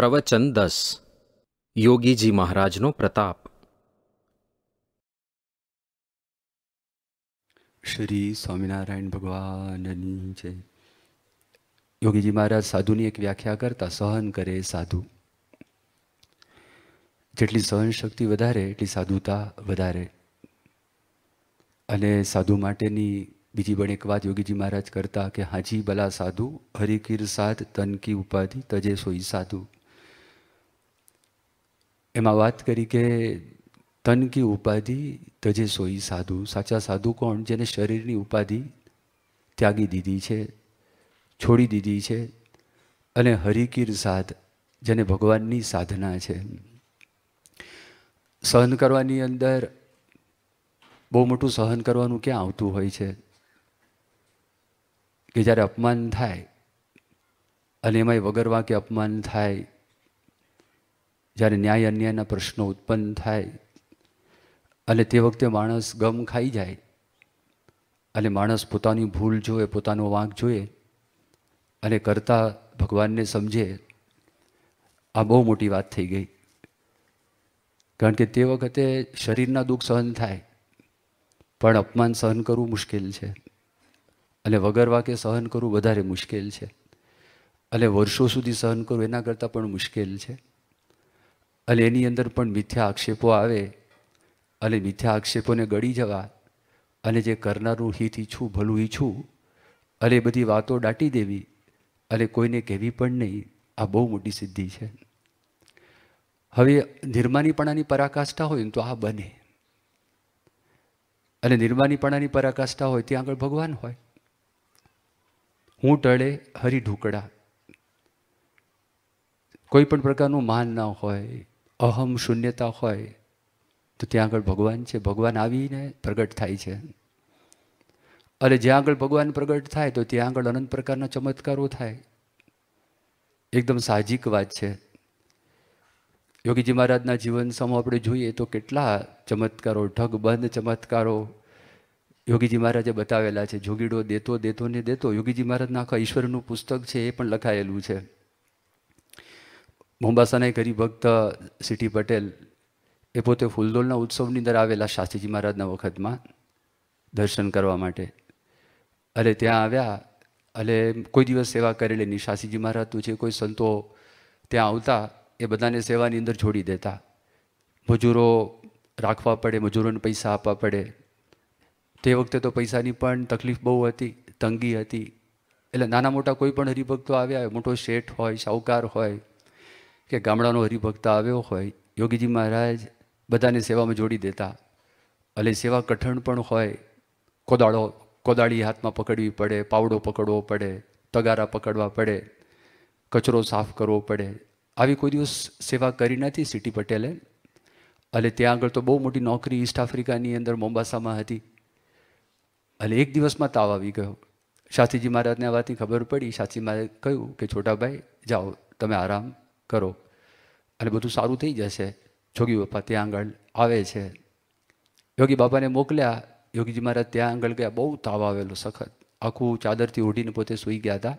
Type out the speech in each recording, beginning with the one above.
પ્રવચન દસ યોગીજી મહારાજનો પ્રતાપ શ્રી સ્વામિનારાયણ ભગવાનની જય યોગીજી મહારાજ સાધુની એક વ્યાખ્યા કરતા સહન કરે સાધુ જેટલી સહન શક્તિ વધારે એટલી સાધુતા વધારે અને સાધુ માટેની બીજી પણ એક વાત યોગીજી મહારાજ કરતા કે હાજી ભલા સાધુ હરિકીર સાધ તનકી ઉપાધિ તજે સોઈ સાધુ એમાં વાત કરી કે તન કી ઉપાધિ તજે સોઈ સાધુ સાચા સાધુ કોણ જેને શરીરની ઉપાધિ ત્યાગી દીધી છે છોડી દીધી છે અને હરિકીર સાધ જેને ભગવાનની સાધના છે સહન કરવાની અંદર બહુ મોટું સહન કરવાનું ક્યાં આવતું હોય છે કે જ્યારે અપમાન થાય અને એમાંય વગર વાંકે અપમાન થાય જ્યારે ન્યાય અન્યાયના પ્રશ્નો ઉત્પન્ન થાય અને તે વખતે માણસ ગમ ખાઈ જાય અને માણસ પોતાની ભૂલ જોએ પોતાનો વાંક જોઈએ અને કરતા ભગવાનને સમજે આ બહુ મોટી વાત થઈ ગઈ કારણ કે તે વખતે શરીરના દુઃખ સહન થાય પણ અપમાન સહન કરવું મુશ્કેલ છે અને વગર વાકે સહન કરવું વધારે મુશ્કેલ છે અને વર્ષો સુધી સહન કરવું એના કરતાં પણ મુશ્કેલ છે અને એની અંદર પણ મિથ્યા આક્ષેપો આવે અને મિથ્યા આક્ષેપોને ગળી જવા અને જે કરનારું હિત ઈચ્છું ભલું ઈચ્છું અને બધી વાતો દાટી દેવી અને કોઈને કહેવી પણ નહીં આ બહુ મોટી સિદ્ધિ છે હવે નિર્માનીપણાની પરાકાષ્ઠા હોય ને તો આ બને અને નિર્માનીપણાની પરાકાષ્ઠા હોય ત્યાં આગળ ભગવાન હોય હું ટળે હરી ઢુકડા કોઈ પણ પ્રકારનું માન ના હોય અહમ શૂન્યતા હોય તો ત્યાં આગળ ભગવાન છે ભગવાન આવીને પ્રગટ થાય છે અને જ્યાં આગળ ભગવાન પ્રગટ થાય તો ત્યાં આગળ અનંત પ્રકારના ચમત્કારો થાય એકદમ સાહજિક વાત છે યોગીજી મહારાજના જીવન સમૂહ આપણે જોઈએ તો કેટલા ચમત્કારો ઢગબંધ ચમત્કારો યોગીજી મહારાજે બતાવેલા છે જોગીડો દેતો દેતો ને દેતો યોગીજી મહારાજના આખા ઈશ્વરનું પુસ્તક છે એ પણ લખાયેલું છે મોમ્બાસાના એક હરિભક્ત સિટી પટેલ એ પોતે ફૂલદોલના ઉત્સવની અંદર આવેલા શાસ્ત્રીજી મહારાજના વખતમાં દર્શન કરવા માટે અરે ત્યાં આવ્યા એટલે કોઈ દિવસ સેવા કરેલી નહીં શાસ્ત્રીજી મહારાજ તું જે કોઈ સંતો ત્યાં આવતા એ બધાને સેવાની અંદર છોડી દેતા મજૂરો રાખવા પડે મજૂરોને પૈસા આપવા પડે તે વખતે તો પૈસાની પણ તકલીફ બહુ હતી તંગી હતી એટલે નાના મોટા કોઈ પણ હરિભક્તો આવ્યા હોય મોટો શેઠ હોય શાહુકાર હોય કે ગામડાનો હરિભક્ત આવ્યો હોય યોગીજી મહારાજ બધાને સેવામાં જોડી દેતા એટલે સેવા કઠણ પણ હોય કોદાળો કોદાળી હાથમાં પકડવી પડે પાવડો પકડવો પડે તગારા પકડવા પડે કચરો સાફ કરવો પડે આવી કોઈ દિવસ સેવા કરી નથી સિટી પટેલે એટલે ત્યાં આગળ તો બહુ મોટી નોકરી ઈસ્ટ આફ્રિકાની અંદર મોમ્બાસામાં હતી એટલે એક દિવસમાં તાવ આવી ગયો શાસ્ત્રીજી મહારાજને આ વાતની ખબર પડી શાસ્ત્રી મહારાજ કહ્યું કે છોટાભાઈ જાઓ તમે આરામ કરો એટલે બધું સારું થઈ જશે જોગી બાપા ત્યાં આગળ આવે છે યોગી બાપાને મોકલ્યા યોગીજી મહારાજ ત્યાં આગળ ગયા બહુ તાવ આવેલો સખત આખું ચાદરથી ઓઢીને પોતે સૂઈ ગયા હતા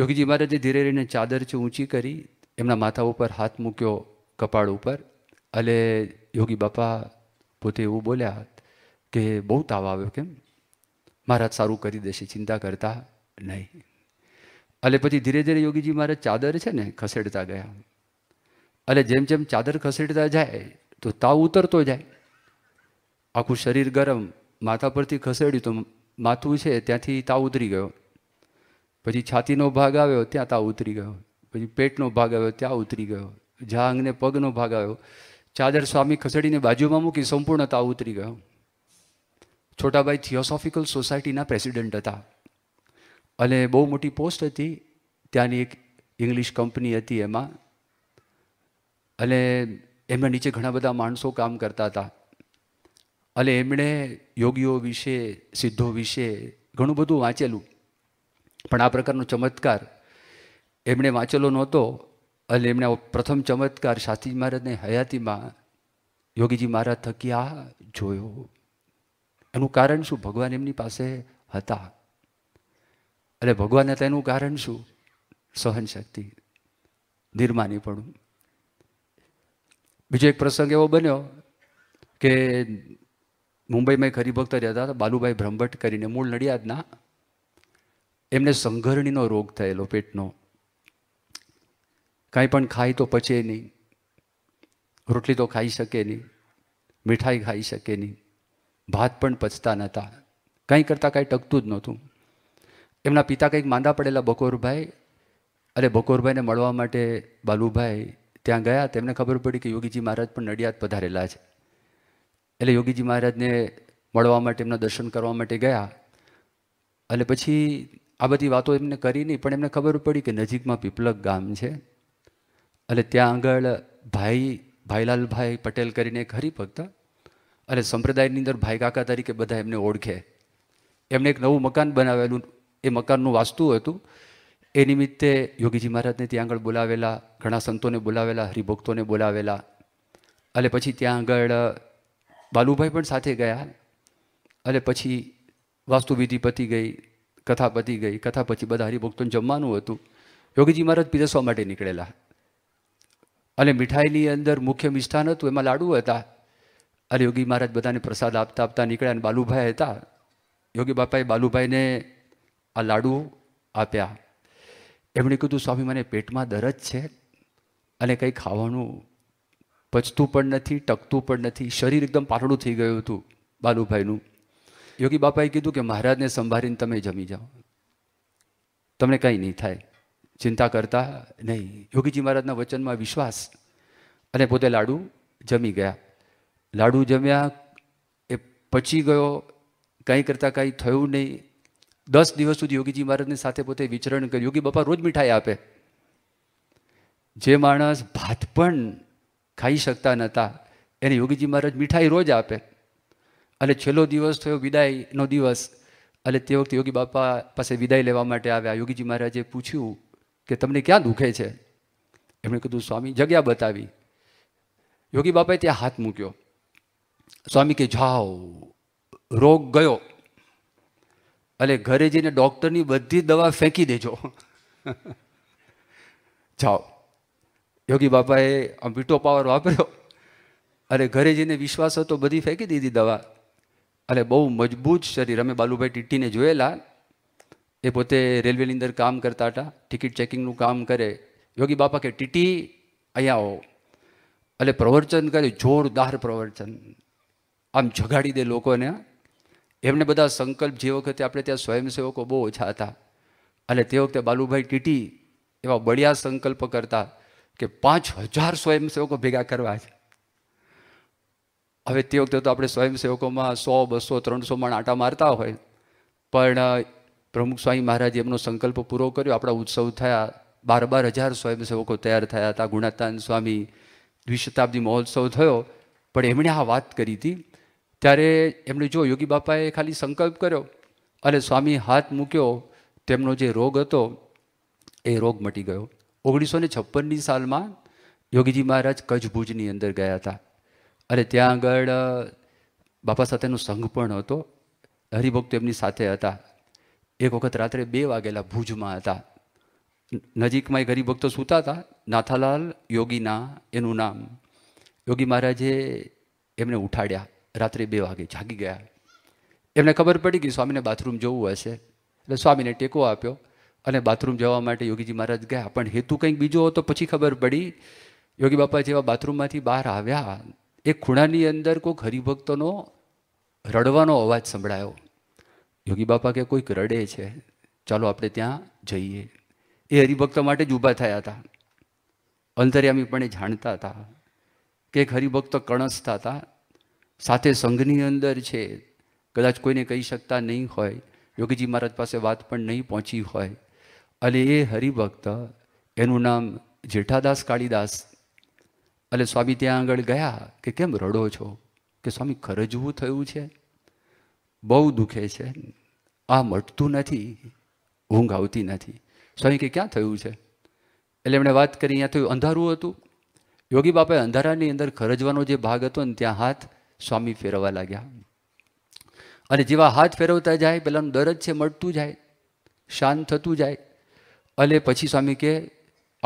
યોગીજી મહારાજે ધીરે રહીને ચાદર છે ઊંચી કરી એમના માથા ઉપર હાથ મૂક્યો કપાળ ઉપર અને યોગી બાપા પોતે એવું બોલ્યા કે બહુ તાવ આવ્યો કેમ મહારાજ સારું કરી દેશે ચિંતા કરતા નહીં અને પછી ધીરે ધીરે યોગીજી મહારાજ ચાદર છે ને ખસેડતા ગયા એટલે જેમ જેમ ચાદર ખસેડતા જાય તો તાવ ઉતરતો જાય આખું શરીર ગરમ માથા પરથી ખસેડ્યું તો માથું છે ત્યાંથી તાવ ઉતરી ગયો પછી છાતીનો ભાગ આવ્યો ત્યાં તાવ ઉતરી ગયો પછી પેટનો ભાગ આવ્યો ત્યાં ઉતરી ગયો જાંઘને પગનો ભાગ આવ્યો ચાદર સ્વામી ખસેડીને બાજુમાં મૂકી સંપૂર્ણ તાવ ઉતરી ગયો છોટાભાઈ થિયોસોફિકલ સોસાયટીના પ્રેસિડેન્ટ હતા અને બહુ મોટી પોસ્ટ હતી ત્યાંની એક ઇંગ્લિશ કંપની હતી એમાં અને એમના નીચે ઘણા બધા માણસો કામ કરતા હતા અને એમણે યોગીઓ વિશે સિદ્ધો વિશે ઘણું બધું વાંચેલું પણ આ પ્રકારનો ચમત્કાર એમણે વાંચેલો નહોતો અને એમણે પ્રથમ ચમત્કાર શાસ્ત્રીજી મહારાજને હયાતીમાં યોગીજી મહારાજ થકી આ જોયો એનું કારણ શું ભગવાન એમની પાસે હતા અને ભગવાન હતા એનું કારણ શું સહન શક્તિ નિર્માની પણ બીજો એક પ્રસંગ એવો બન્યો કે મુંબઈમાં એક હરિભક્ત રહેતા હતા બાલુભાઈ બ્રહ્મભટ્ટ કરીને મૂળ નડિયાદના એમને સંઘરણીનો રોગ થયેલો પેટનો કાંઈ પણ ખાય તો પચે નહીં રોટલી તો ખાઈ શકે નહીં મીઠાઈ ખાઈ શકે નહીં ભાત પણ પચતા નહોતા કંઈ કરતાં કાંઈ ટકતું જ નહોતું એમના પિતા કંઈક માંદા પડેલા બકોરભાઈ અને બકોરભાઈને મળવા માટે બાલુભાઈ ત્યાં ગયા તેમને ખબર પડી કે યોગીજી મહારાજ પણ નડિયાદ પધારેલા છે એટલે યોગીજી મહારાજને મળવા માટે એમના દર્શન કરવા માટે ગયા એટલે પછી આ બધી વાતો એમને કરી નહીં પણ એમને ખબર પડી કે નજીકમાં પીપલક ગામ છે એટલે ત્યાં આગળ ભાઈ ભાઈલાલભાઈ પટેલ કરીને એક હરિભક્ત અને સંપ્રદાયની અંદર ભાઈ કાકા તરીકે બધા એમને ઓળખે એમને એક નવું મકાન બનાવેલું એ મકાનનું વાસ્તુ હતું એ નિમિત્તે યોગીજી મહારાજને ત્યાં આગળ બોલાવેલા ઘણા સંતોને બોલાવેલા હરિભક્તોને બોલાવેલા અને પછી ત્યાં આગળ બાલુભાઈ પણ સાથે ગયા અને પછી વાસ્તુવિધિ પતી ગઈ કથા પતી ગઈ કથા પછી બધા હરિભક્તોને જમવાનું હતું યોગીજી મહારાજ પીરસવા માટે નીકળેલા અને મીઠાઈની અંદર મુખ્ય મિષ્ઠાન હતું એમાં લાડુ હતા અને યોગી મહારાજ બધાને પ્રસાદ આપતા આપતા નીકળ્યા અને બાલુભાઈ હતા યોગી બાપાએ બાલુભાઈને આ લાડુ આપ્યા એમણે કીધું સ્વામી મને પેટમાં દરજ છે અને કંઈ ખાવાનું પચતું પણ નથી ટકતું પણ નથી શરીર એકદમ પાતળું થઈ ગયું હતું બાલુભાઈનું યોગી બાપાએ કીધું કે મહારાજને સંભાળીને તમે જમી જાઓ તમને કંઈ નહીં થાય ચિંતા કરતા નહીં યોગીજી મહારાજના વચનમાં વિશ્વાસ અને પોતે લાડુ જમી ગયા લાડુ જમ્યા એ પચી ગયો કંઈ કરતાં કાંઈ થયું નહીં દસ દિવસ સુધી યોગીજી મહારાજની સાથે પોતે વિચરણ કર્યું યોગી બાપા રોજ મીઠાઈ આપે જે માણસ ભાત પણ ખાઈ શકતા નહોતા એને યોગીજી મહારાજ મીઠાઈ રોજ આપે અને છેલ્લો દિવસ થયો વિદાયનો દિવસ એટલે તે વખતે યોગી બાપા પાસે વિદાય લેવા માટે આવ્યા યોગીજી મહારાજે પૂછ્યું કે તમને ક્યાં દુખે છે એમણે કીધું સ્વામી જગ્યા બતાવી યોગી બાપાએ ત્યાં હાથ મૂક્યો સ્વામી કે જાઓ રોગ ગયો એટલે ઘરે જઈને ડૉક્ટરની બધી દવા ફેંકી દેજો જાઓ યોગી બાપાએ આમ મીઠો પાવર વાપર્યો અરે ઘરે જઈને વિશ્વાસ હતો બધી ફેંકી દીધી દવા એટલે બહુ મજબૂત શરીર અમે બાલુભાઈ ટીટીને જોયેલા એ પોતે રેલવેની અંદર કામ કરતા હતા ટિકિટ ચેકિંગનું કામ કરે યોગી બાપા કે ટીટી અહીંયા આવો એટલે પ્રવચન કરે જોરદાર પ્રવચન આમ જગાડી દે લોકોને એમને બધા સંકલ્પ જે વખતે આપણે ત્યાં સ્વયંસેવકો બહુ ઓછા હતા અને તે વખતે બાલુભાઈ ટીટી એવા બળિયા સંકલ્પ કરતા કે પાંચ હજાર સ્વયંસેવકો ભેગા કરવા છે હવે તે વખતે તો આપણે સ્વયંસેવકોમાં સો બસો ત્રણસો માણ આટા મારતા હોય પણ પ્રમુખ સ્વામી મહારાજ એમનો સંકલ્પ પૂરો કર્યો આપણા ઉત્સવ થયા બાર બાર હજાર સ્વયંસેવકો તૈયાર થયા હતા ગુણાતાન સ્વામી દ્વિશતાબ્દી મહોત્સવ થયો પણ એમણે આ વાત કરી હતી ત્યારે એમણે જો યોગી બાપાએ ખાલી સંકલ્પ કર્યો અને સ્વામી હાથ મૂક્યો તેમનો જે રોગ હતો એ રોગ મટી ગયો ઓગણીસો ને છપ્પનની સાલમાં યોગીજી મહારાજ કચ્છભુજની અંદર ગયા હતા અને ત્યાં આગળ બાપા સાથેનો સંઘ પણ હતો હરિભક્તો એમની સાથે હતા એક વખત રાત્રે બે વાગેલા ભુજમાં હતા નજીકમાં એક હરિભક્તો સૂતા હતા નાથાલાલ યોગીના એનું નામ યોગી મહારાજે એમને ઉઠાડ્યા રાત્રે બે વાગે જાગી ગયા એમને ખબર પડી ગઈ સ્વામીને બાથરૂમ જવું હશે એટલે સ્વામીને ટેકો આપ્યો અને બાથરૂમ જવા માટે યોગીજી મહારાજ ગયા પણ હેતુ કંઈક બીજો હતો પછી ખબર પડી યોગી બાપા જેવા બાથરૂમમાંથી બહાર આવ્યા એ ખૂણાની અંદર કોઈક હરિભક્તોનો રડવાનો અવાજ સંભળાયો યોગી બાપા કે કોઈક રડે છે ચાલો આપણે ત્યાં જઈએ એ હરિભક્તો માટે જ ઊભા થયા હતા અંતર્યામીપણે જાણતા હતા કે એક હરિભક્ત કણસતા હતા સાથે સંઘની અંદર છે કદાચ કોઈને કહી શકતા નહીં હોય યોગીજી મહારાજ પાસે વાત પણ નહીં પહોંચી હોય અને એ હરિભક્ત એનું નામ જેઠાદાસ કાળીદાસ એટલે સ્વામી ત્યાં આગળ ગયા કે કેમ રડો છો કે સ્વામી ખરજવું થયું છે બહુ દુખે છે આ મટતું નથી ઊંઘ આવતી નથી સ્વામી કે ક્યાં થયું છે એટલે એમણે વાત કરી અહીંયા થયું અંધારું હતું યોગી બાપાએ અંધારાની અંદર ખરજવાનો જે ભાગ હતો ને ત્યાં હાથ સ્વામી ફેરવવા લાગ્યા અને જેવા હાથ ફેરવતા જાય પેલાનું દરદ છે મળતું જાય શાંત થતું જાય એટલે પછી સ્વામી કે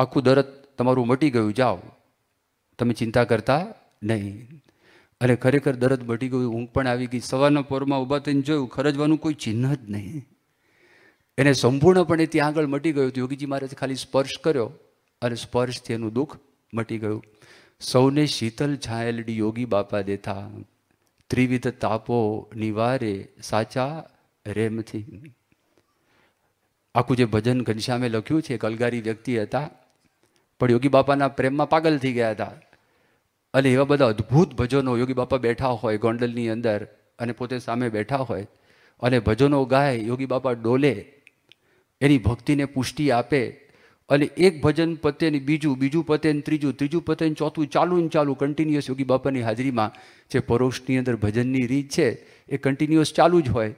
આખું દરદ તમારું મટી ગયું જાઓ તમે ચિંતા કરતા નહીં અને ખરેખર દરદ મટી ગયું ઊંઘ પણ આવી ગઈ સવારના પોરમાં ઊભા થઈને જોયું ખરજવાનું કોઈ ચિહ્ન જ નહીં એને સંપૂર્ણપણે ત્યાં આગળ મટી ગયું હતું યોગીજી મહારાજે ખાલી સ્પર્શ કર્યો અને સ્પર્શથી એનું દુઃખ મટી ગયું સૌને શીતલ છાયેલડી યોગી બાપા દેતા ત્રિવિધ તાપો નિવારે સાચા રેમથી આખું જે ભજન ઘનશ્યામે લખ્યું છે કલગારી વ્યક્તિ હતા પણ યોગી બાપાના પ્રેમમાં પાગલ થઈ ગયા હતા અને એવા બધા અદ્ભુત ભજનો યોગી બાપા બેઠા હોય ગોંડલની અંદર અને પોતે સામે બેઠા હોય અને ભજનો ગાય યોગી બાપા ડોલે એની ભક્તિને પુષ્ટિ આપે એટલે એક ભજન પતે ને બીજું બીજું પતે ને ત્રીજું ત્રીજું પતે ને ચોથું ચાલુ ને ચાલુ કન્ટિન્યુઅસ યોગી બાપાની હાજરીમાં જે પરોશની અંદર ભજનની રીત છે એ કન્ટિન્યુઅસ ચાલુ જ હોય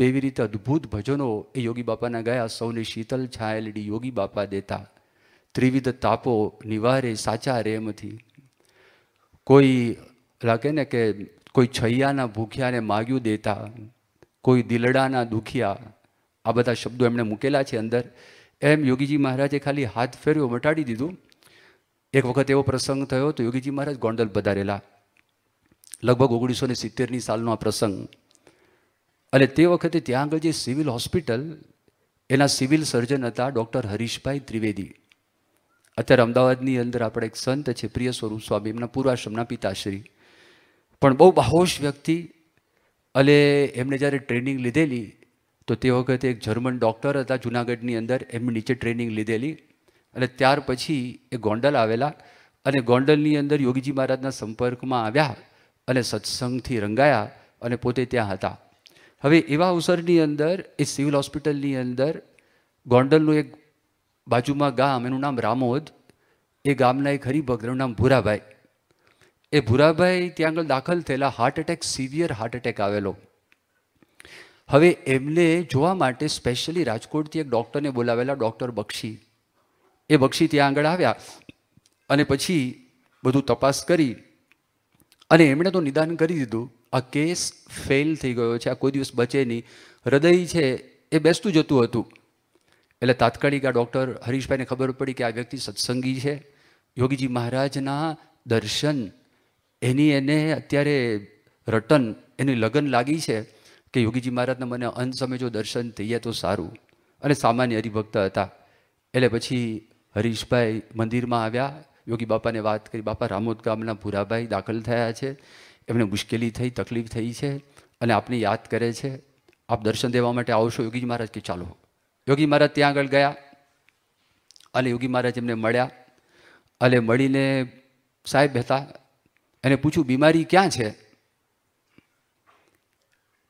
તેવી રીતે અદ્ભુત ભજનો એ યોગી બાપાના ગયા સૌને શીતલ છાયેલડી યોગી બાપા દેતા ત્રિવિધ તાપો નિવારે સાચા રેમથી કોઈ લાગે ને કે કોઈ છૈયાના ભૂખ્યાને માગ્યું દેતા કોઈ દિલડાના દુખિયા આ બધા શબ્દો એમણે મૂકેલા છે અંદર એમ યોગીજી મહારાજે ખાલી હાથ ફેર્યો મટાડી દીધું એક વખત એવો પ્રસંગ થયો તો યોગીજી મહારાજ ગોંડલ પધારેલા લગભગ ઓગણીસો ને સિત્તેરની સાલનો આ પ્રસંગ અને તે વખતે ત્યાં આગળ જે સિવિલ હોસ્પિટલ એના સિવિલ સર્જન હતા ડૉક્ટર હરીશભાઈ ત્રિવેદી અત્યારે અમદાવાદની અંદર આપણે એક સંત છે પ્રિય સ્વરૂપ સ્વામી એમના પૂર્વાશ્રમના પિતાશ્રી પણ બહુ બાહોશ વ્યક્તિ અને એમણે જ્યારે ટ્રેનિંગ લીધેલી તો તે વખતે એક જર્મન ડૉક્ટર હતા જુનાગઢની અંદર એમની નીચે ટ્રેનિંગ લીધેલી અને ત્યાર પછી એ ગોંડલ આવેલા અને ગોંડલની અંદર યોગીજી મહારાજના સંપર્કમાં આવ્યા અને સત્સંગથી રંગાયા અને પોતે ત્યાં હતા હવે એવા અવસરની અંદર એ સિવિલ હોસ્પિટલની અંદર ગોંડલનું એક બાજુમાં ગામ એનું નામ રામોદ એ ગામના એક હરિભક્તનું નામ ભૂરાભાઈ એ ભૂરાભાઈ ત્યાં આગળ દાખલ થયેલા heart attack severe heart attack આવેલો હવે એમને જોવા માટે સ્પેશિયલી રાજકોટથી એક ડૉક્ટરને બોલાવેલા ડૉક્ટર બક્ષી એ બક્ષી ત્યાં આગળ આવ્યા અને પછી બધું તપાસ કરી અને એમણે તો નિદાન કરી દીધું આ કેસ ફેલ થઈ ગયો છે આ કોઈ દિવસ બચે નહીં હૃદય છે એ બેસતું જતું હતું એટલે તાત્કાલિક આ ડૉક્ટર હરીશભાઈને ખબર પડી કે આ વ્યક્તિ સત્સંગી છે યોગીજી મહારાજના દર્શન એની એને અત્યારે રટન એની લગન લાગી છે કે યોગીજી મહારાજના મને અંત સમય જો દર્શન થઈ જાય તો સારું અને સામાન્ય હરિભક્ત હતા એટલે પછી હરીશભાઈ મંદિરમાં આવ્યા યોગી બાપાને વાત કરી બાપા રામોદ ગામના ભૂરાભાઈ દાખલ થયા છે એમને મુશ્કેલી થઈ તકલીફ થઈ છે અને આપને યાદ કરે છે આપ દર્શન દેવા માટે આવશો યોગીજી મહારાજ કે ચાલો યોગી મહારાજ ત્યાં આગળ ગયા અને યોગી મહારાજ એમને મળ્યા અને મળીને સાહેબ હતા એને પૂછ્યું બીમારી ક્યાં છે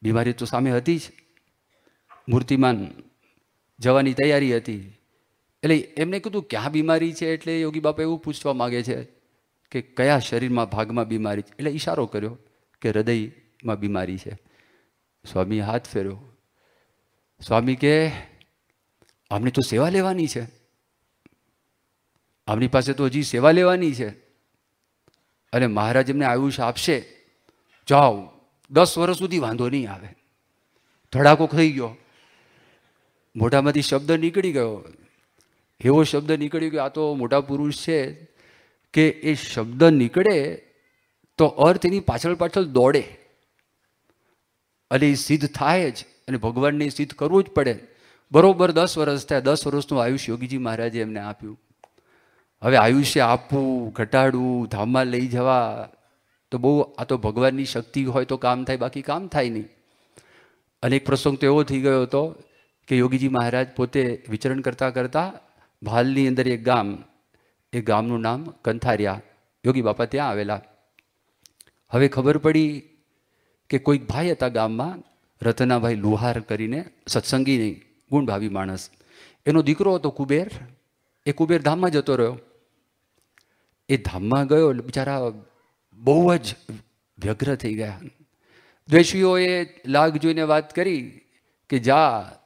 બીમારી તો સામે હતી જ મૂર્તિમાન જવાની તૈયારી હતી એટલે એમને કીધું ક્યાં બીમારી છે એટલે યોગી બાપા એવું પૂછવા માગે છે કે કયા શરીરમાં ભાગમાં બીમારી છે એટલે ઈશારો કર્યો કે હૃદયમાં બીમારી છે સ્વામી હાથ ફેર્યો સ્વામી કે આમની તો સેવા લેવાની છે આમની પાસે તો હજી સેવા લેવાની છે અને મહારાજ એમને આયુષ આપશે જાઓ દસ વર્ષ સુધી વાંધો નહીં આવે ધડાકો થઈ ગયો મોઢામાંથી શબ્દ નીકળી ગયો એવો શબ્દ નીકળી ગયો આ તો મોટા પુરુષ છે કે એ શબ્દ નીકળે તો અર્થ એની પાછળ પાછળ દોડે અને એ સિદ્ધ થાય જ અને ભગવાનને સિદ્ધ કરવું જ પડે બરોબર દસ વર્ષ થયા દસ વર્ષનું આયુષ્ય યોગીજી મહારાજે એમને આપ્યું હવે આયુષ્ય આપવું ઘટાડવું ધામમાં લઈ જવા તો બહુ આ તો ભગવાનની શક્તિ હોય તો કામ થાય બાકી કામ થાય નહીં અને એક પ્રસંગ તો એવો થઈ ગયો હતો કે યોગીજી મહારાજ પોતે વિચરણ કરતાં કરતાં ભાલની અંદર એક ગામ એ ગામનું નામ કંથારિયા યોગી બાપા ત્યાં આવેલા હવે ખબર પડી કે કોઈક ભાઈ હતા ગામમાં રતનાભાઈ લુહાર કરીને સત્સંગી નહીં ગુણભાવી માણસ એનો દીકરો હતો કુબેર એ કુબેર ધામમાં જતો રહ્યો એ ધામમાં ગયો બિચારા બહુ જ વ્યગ્ર થઈ ગયા દ્વેષીઓએ લાગ જોઈને વાત કરી કે જા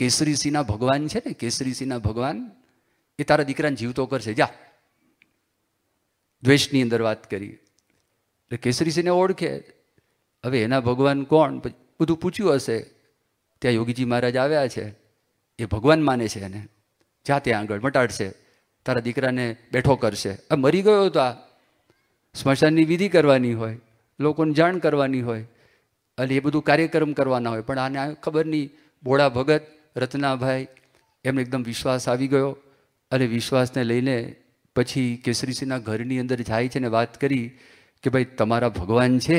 કેસરીસિંહના ભગવાન છે ને કેસરીસિંહના ભગવાન એ તારા દીકરાને જીવતો કરશે જા દ્વેષની અંદર વાત કરી એટલે કેસરીસિંહને ઓળખે હવે એના ભગવાન કોણ બધું પૂછ્યું હશે ત્યાં યોગીજી મહારાજ આવ્યા છે એ ભગવાન માને છે એને જા ત્યાં આગળ મટાડશે તારા દીકરાને બેઠો કરશે આ મરી ગયો હતો આ સ્મશાનની વિધિ કરવાની હોય લોકોને જાણ કરવાની હોય અને એ બધું કાર્યક્રમ કરવાના હોય પણ આને ખબર નહીં બોળા ભગત રત્નાભાઈ એમને એકદમ વિશ્વાસ આવી ગયો અને વિશ્વાસને લઈને પછી કેસરીસિંહના ઘરની અંદર જાય છે ને વાત કરી કે ભાઈ તમારા ભગવાન છે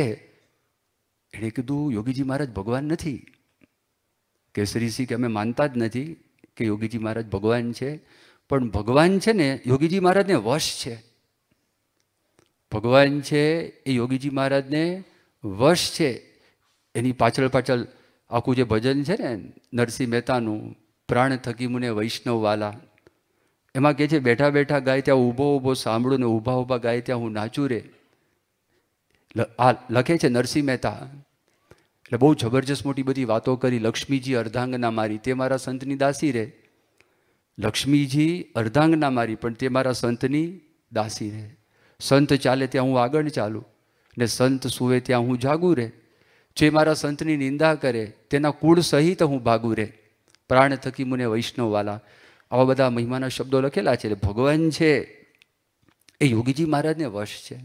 એણે કીધું યોગીજી મહારાજ ભગવાન નથી કેસરીસિંહ કે અમે માનતા જ નથી કે યોગીજી મહારાજ ભગવાન છે પણ ભગવાન છે ને યોગીજી મહારાજને વશ છે ભગવાન છે એ યોગીજી મહારાજને વર્ષ છે એની પાછળ પાછળ આખું જે ભજન છે ને નરસિંહ મહેતાનું પ્રાણ થકી મુને વૈષ્ણવવાલા એમાં કહે છે બેઠા બેઠા ગાય ત્યાં ઊભો ઊભો સાંભળું ને ઊભા ઊભા ગાય ત્યાં હું નાચું રે આ લખે છે નરસિંહ મહેતા એટલે બહુ જબરજસ્ત મોટી બધી વાતો કરી લક્ષ્મીજી અર્ધાંગના મારી તે મારા સંતની દાસી રે લક્ષ્મીજી અર્ધાંગના મારી પણ તે મારા સંતની દાસી રહે સંત ચાલે ત્યાં હું આગળ ચાલું ને સંત સુવે ત્યાં હું જાગું રહે જે મારા સંતની નિંદા કરે તેના કુળ સહિત હું ભાગું રહે પ્રાણ થકી મને વૈષ્ણવવાલા આવા બધા મહિમાના શબ્દો લખેલા છે ભગવાન છે એ યોગીજી મહારાજને વશ છે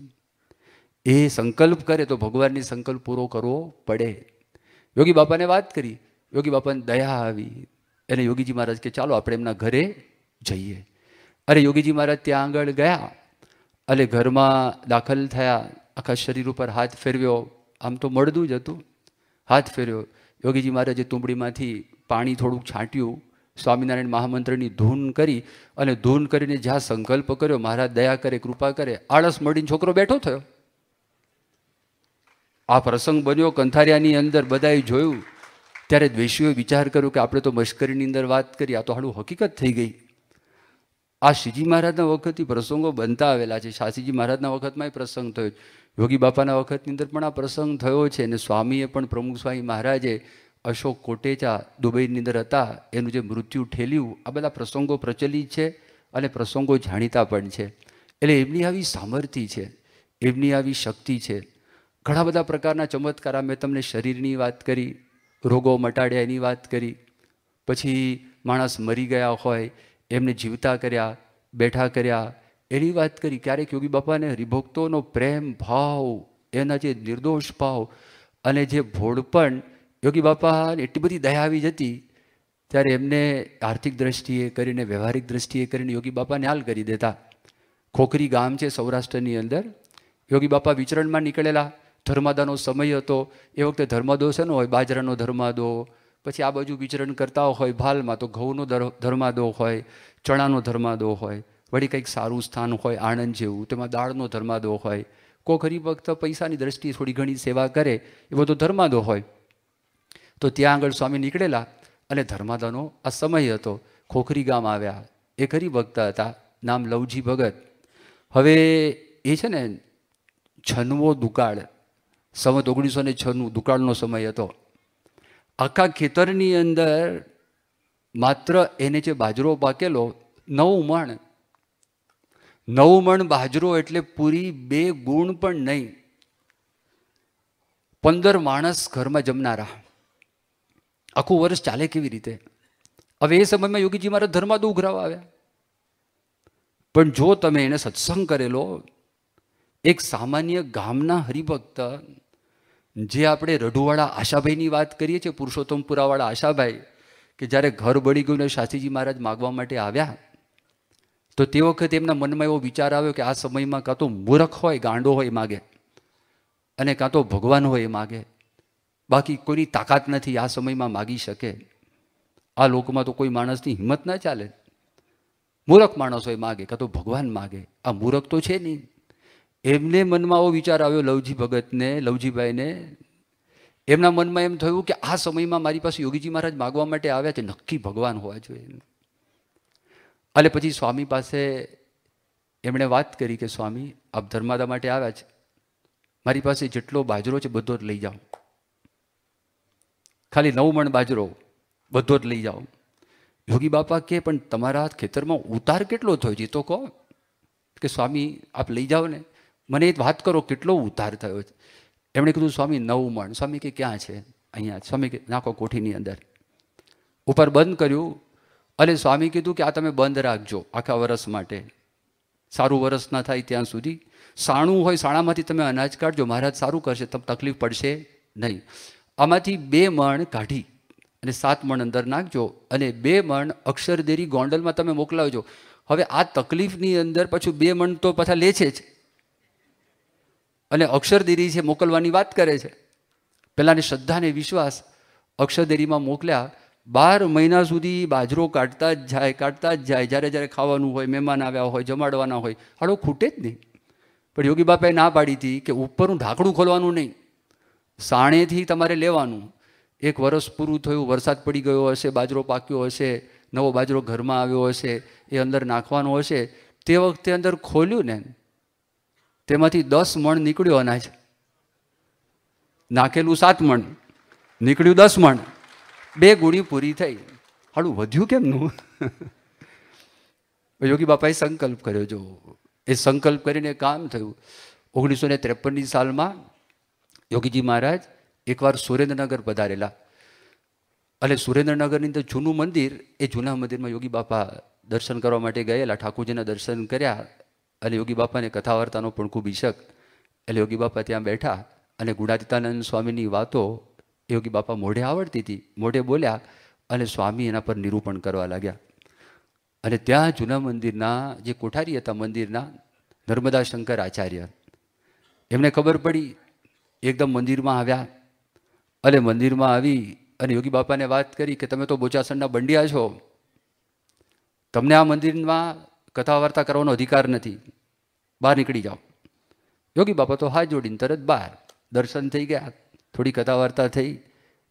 એ સંકલ્પ કરે તો ભગવાનની સંકલ્પ પૂરો કરવો પડે યોગી બાપાને વાત કરી યોગી બાપાને દયા આવી એને યોગીજી મહારાજ કે ચાલો આપણે એમના ઘરે જઈએ અરે યોગીજી મહારાજ ત્યાં આગળ ગયા એટલે ઘરમાં દાખલ થયા આખા શરીર ઉપર હાથ ફેરવ્યો આમ તો મળદું જ હતું હાથ ફેર્યો યોગીજી મહારાજે તુંબડીમાંથી પાણી થોડુંક છાંટ્યું સ્વામિનારાયણ મહામંત્રની ધૂન કરી અને ધૂન કરીને જ્યાં સંકલ્પ કર્યો મહારાજ દયા કરે કૃપા કરે આળસ મળીને છોકરો બેઠો થયો આ પ્રસંગ બન્યો કંથારિયાની અંદર બધાએ જોયું ત્યારે દ્વેષીઓએ વિચાર કર્યો કે આપણે તો મશ્કરીની અંદર વાત કરી આ તો હાડું હકીકત થઈ ગઈ આ શ્રીજી મહારાજના વખતથી પ્રસંગો બનતા આવેલા છે શાસ્ત્રીજી મહારાજના વખતમાં એ પ્રસંગ થયો યોગી બાપાના વખતની અંદર પણ આ પ્રસંગ થયો છે અને સ્વામીએ પણ પ્રમુખ સ્વામી મહારાજે અશોક કોટેચા દુબઈની અંદર હતા એનું જે મૃત્યુ ઠેલ્યું આ બધા પ્રસંગો પ્રચલિત છે અને પ્રસંગો જાણીતા પણ છે એટલે એમની આવી સામર્થિ છે એમની આવી શક્તિ છે ઘણા બધા પ્રકારના ચમત્કાર મેં તમને શરીરની વાત કરી રોગો મટાડ્યા એની વાત કરી પછી માણસ મરી ગયા હોય એમને જીવતા કર્યા બેઠા કર્યા એની વાત કરી ક્યારેક યોગી બાપાને હરિભક્તોનો પ્રેમ ભાવ એના જે નિર્દોષ ભાવ અને જે ભોળપણ યોગી બાપાને એટલી બધી દયા આવી જતી ત્યારે એમને આર્થિક દ્રષ્ટિએ કરીને વ્યવહારિક દ્રષ્ટિએ કરીને યોગી બાપાને હાલ કરી દેતા ખોખરી ગામ છે સૌરાષ્ટ્રની અંદર યોગી બાપા વિચરણમાં નીકળેલા ધર્માદાનો સમય હતો એ વખતે ધર્માદો છે ને હોય બાજરાનો ધર્માદો પછી આ બાજુ વિચરણ કરતા હોય ભાલમાં તો ઘઉંનો ધર્માદો હોય ચણાનો ધર્માદો હોય વળી કંઈક સારું સ્થાન હોય આણંદ જેવું તેમાં દાળનો ધર્માદો હોય કોક વખત પૈસાની દ્રષ્ટિએ થોડી ઘણી સેવા કરે એ બધો ધર્માદો હોય તો ત્યાં આગળ સ્વામી નીકળેલા અને ધર્માદાનો આ સમય હતો ખોખરી ગામ આવ્યા એ વખત હતા નામ લવજી ભગત હવે એ છે ને છનવો દુકાળ સમત ઓગણીસો ને છન્નું દુકાળનો સમય હતો આખા ખેતરની અંદર માત્ર એને જે બાજરો પાકેલો નવ મણ નવ મણ બાજરો એટલે પૂરી બે ગુણ પણ નહીં પંદર માણસ ઘરમાં જમનારા આખું વર્ષ ચાલે કેવી રીતે હવે એ સમયમાં યોગીજી મારા ધર્મમાં તો ઉઘરાવા આવ્યા પણ જો તમે એને સત્સંગ કરેલો એક સામાન્ય ગામના હરિભક્ત જે આપણે રઢુવાળા આશાભાઈની વાત કરીએ છીએ પુરુષોત્તમપુરાવાળા આશાભાઈ કે જ્યારે ઘર બળી ગયું ને શાસ્ત્રીજી મહારાજ માગવા માટે આવ્યા તો તે વખતે એમના મનમાં એવો વિચાર આવ્યો કે આ સમયમાં કાં તો મૂરખ હોય ગાંડો હોય માગે અને કાં તો ભગવાન હોય એ માગે બાકી કોઈની તાકાત નથી આ સમયમાં માગી શકે આ લોકમાં તો કોઈ માણસની હિંમત ના ચાલે મૂરખ માણસ હોય માગે કાં તો ભગવાન માગે આ મૂરખ તો છે નહીં એમને મનમાં એવો વિચાર આવ્યો લવજી ભગતને લવજીભાઈને એમના મનમાં એમ થયું કે આ સમયમાં મારી પાસે યોગીજી મહારાજ માગવા માટે આવ્યા છે નક્કી ભગવાન હોવા જોઈએ અને પછી સ્વામી પાસે એમણે વાત કરી કે સ્વામી આપ ધર્માદા માટે આવ્યા છે મારી પાસે જેટલો બાજરો છે બધો જ લઈ જાઓ ખાલી નવ મણ બાજરો બધો જ લઈ જાઓ યોગી બાપા કે પણ તમારા ખેતરમાં ઉતાર કેટલો થયો છે તો કહો કે સ્વામી આપ લઈ જાઓ ને મને એ વાત કરો કેટલો ઉધાર થયો છે એમણે કીધું સ્વામી નવું મણ સ્વામી કે ક્યાં છે અહીંયા સ્વામી કે નાખો કોઠીની અંદર ઉપર બંધ કર્યું અને સ્વામી કીધું કે આ તમે બંધ રાખજો આખા વરસ માટે સારું વરસ ના થાય ત્યાં સુધી સાણું હોય સાણામાંથી તમે અનાજ કાઢજો મહારાજ સારું કરશે તમને તકલીફ પડશે નહીં આમાંથી બે મણ કાઢી અને સાત મણ અંદર નાખજો અને બે મણ અક્ષરદેરી ગોંડલમાં તમે મોકલાવજો હવે આ તકલીફની અંદર પાછું બે મણ તો પાછા લે છે જ અને અક્ષરદેરી છે મોકલવાની વાત કરે છે પહેલાંની શ્રદ્ધાને વિશ્વાસ અક્ષરદેરીમાં મોકલ્યા બાર મહિના સુધી બાજરો કાઢતા જ જાય કાઢતા જ જાય જ્યારે જ્યારે ખાવાનું હોય મહેમાન આવ્યા હોય જમાડવાના હોય હાડો ખૂટે જ નહીં પણ યોગી બાપાએ ના પાડી હતી કે ઉપરનું ઢાંકણું ખોલવાનું નહીં સાણેથી તમારે લેવાનું એક વરસ પૂરું થયું વરસાદ પડી ગયો હશે બાજરો પાક્યો હશે નવો બાજરો ઘરમાં આવ્યો હશે એ અંદર નાખવાનો હશે તે વખતે અંદર ખોલ્યું ને તેમાંથી દસ મણ નીકળ્યો અનાજ નાખેલું સાત મણ નીકળ્યું દસ મણ બે ગુણી પૂરી થઈ હાડું વધ્યું કેમનું યોગી બાપાએ સંકલ્પ કર્યો જો એ સંકલ્પ કરીને કામ થયું ઓગણીસો ને ત્રેપનની સાલમાં યોગીજી મહારાજ એકવાર સુરેન્દ્રનગર પધારેલા એટલે સુરેન્દ્રનગરની અંદર જૂનું મંદિર એ જૂના મંદિરમાં યોગી બાપા દર્શન કરવા માટે ગયેલા ઠાકોરજીના દર્શન કર્યા એટલે યોગી બાપાને કથા પણ ખૂબ ઈશક એટલે યોગી બાપા ત્યાં બેઠા અને ગુણાદિતાનંદ સ્વામીની વાતો યોગી બાપા મોઢે આવડતી હતી મોઢે બોલ્યા અને સ્વામી એના પર નિરૂપણ કરવા લાગ્યા અને ત્યાં જૂના મંદિરના જે કોઠારી હતા મંદિરના નર્મદા શંકર આચાર્ય એમને ખબર પડી એકદમ મંદિરમાં આવ્યા અને મંદિરમાં આવી અને યોગી બાપાને વાત કરી કે તમે તો બોચાસણના બંડિયા છો તમને આ મંદિરમાં કથાવાર્તા કરવાનો અધિકાર નથી બહાર નીકળી જાઓ યોગી બાપા તો હાથ જોડીને તરત બહાર દર્શન થઈ ગયા થોડી કથા વાર્તા થઈ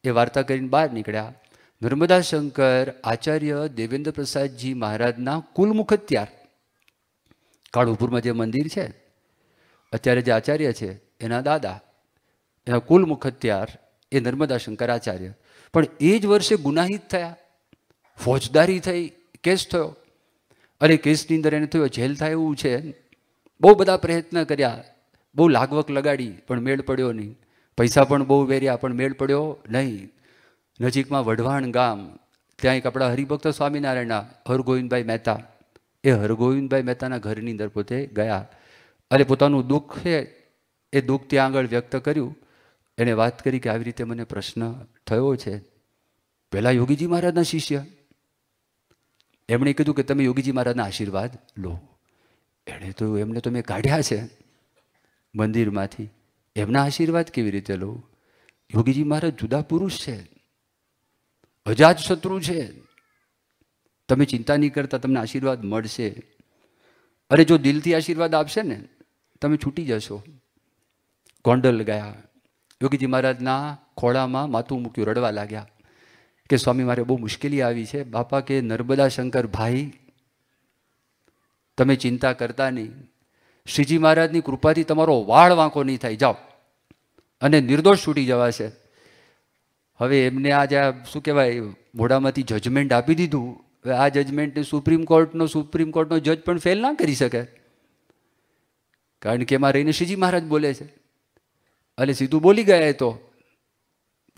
એ વાર્તા કરીને બહાર નીકળ્યા નર્મદા શંકર આચાર્ય દેવેન્દ્ર પ્રસાદજી મહારાજના કુલમુખત્યાર કાળુપુરમાં જે મંદિર છે અત્યારે જે આચાર્ય છે એના દાદા એના કુલમુખત્યાર એ નર્મદા શંકર આચાર્ય પણ એ જ વર્ષે ગુનાહિત થયા ફોજદારી થઈ કેસ થયો અરે કેસની અંદર એને થયો જેલ થાય એવું છે બહુ બધા પ્રયત્ન કર્યા બહુ લાગવક લગાડી પણ મેળ પડ્યો નહીં પૈસા પણ બહુ વેર્યા પણ મેળ પડ્યો નહીં નજીકમાં વઢવાણ ગામ ત્યાં એક આપણા હરિભક્ત સ્વામિનારાયણના હરગોવિંદભાઈ મહેતા એ હરગોવિંદભાઈ મહેતાના ઘરની અંદર પોતે ગયા અને પોતાનું દુઃખ છે એ દુઃખ ત્યાં આગળ વ્યક્ત કર્યું એણે વાત કરી કે આવી રીતે મને પ્રશ્ન થયો છે પહેલાં યોગીજી મહારાજના શિષ્ય એમણે કીધું કે તમે યોગીજી મહારાજના આશીર્વાદ લો એણે તો એમને તો મેં કાઢ્યા છે મંદિરમાંથી એમના આશીર્વાદ કેવી રીતે લો યોગીજી મહારાજ જુદા પુરુષ છે અજાજ શત્રુ છે તમે ચિંતા નહીં કરતા તમને આશીર્વાદ મળશે અરે જો દિલથી આશીર્વાદ આપશે ને તમે છૂટી જશો ગોંડલ ગયા યોગીજી મહારાજના ખોળામાં માથું મૂક્યું રડવા લાગ્યા કે સ્વામી મારે બહુ મુશ્કેલી આવી છે બાપા કે નર્મદા શંકર ભાઈ તમે ચિંતા કરતા નહીં શ્રીજી મહારાજની કૃપાથી તમારો વાળ વાંકો નહીં થાય જાઓ અને નિર્દોષ છૂટી જવાશે હવે એમને આ શું કહેવાય મોઢામાંથી જજમેન્ટ આપી દીધું હવે આ જજમેન્ટને સુપ્રીમ કોર્ટનો સુપ્રીમ કોર્ટનો જજ પણ ફેલ ના કરી શકે કારણ કે એમાં રહીને શ્રીજી મહારાજ બોલે છે એટલે સીધું બોલી ગયા એ તો